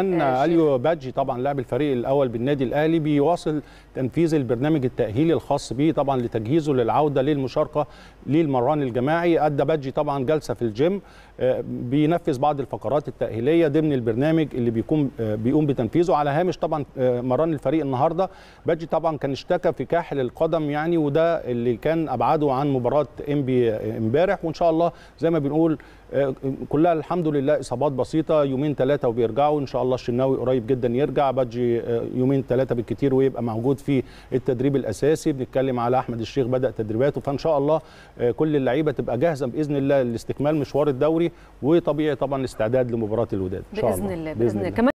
ان آه، اليو بادجي طبعا لاعب الفريق الاول بالنادي الاهلي بيواصل تنفيذ البرنامج التاهيلي الخاص به طبعا لتجهيزه للعوده للمشاركه للمران الجماعي ادى بادجي طبعا جلسه في الجيم آه، بينفذ بعض الفقرات التاهيليه ضمن البرنامج اللي بيكون آه، بيقوم بتنفيذه على هامش طبعا مران الفريق النهارده بادجي طبعا كان اشتكى في كاحل القدم يعني وده اللي كان ابعده عن مباراه انبي امبارح وان شاء الله زي ما بنقول كلها الحمد لله اصابات بسيطه يومين ثلاثه وبيرجعوا ان شاء الله الله الشناوي قريب جدا يرجع بادجي آه، يومين ثلاثه بالكتير ويبقى موجود في التدريب الاساسي بنتكلم على احمد الشيخ بدا تدريباته فان شاء الله آه، كل اللعيبه تبقى جاهزه باذن الله لاستكمال مشوار الدوري وطبيعي طبعا الاستعداد لمباراه الوداد ان شاء الله باذن الله, بإذن الله.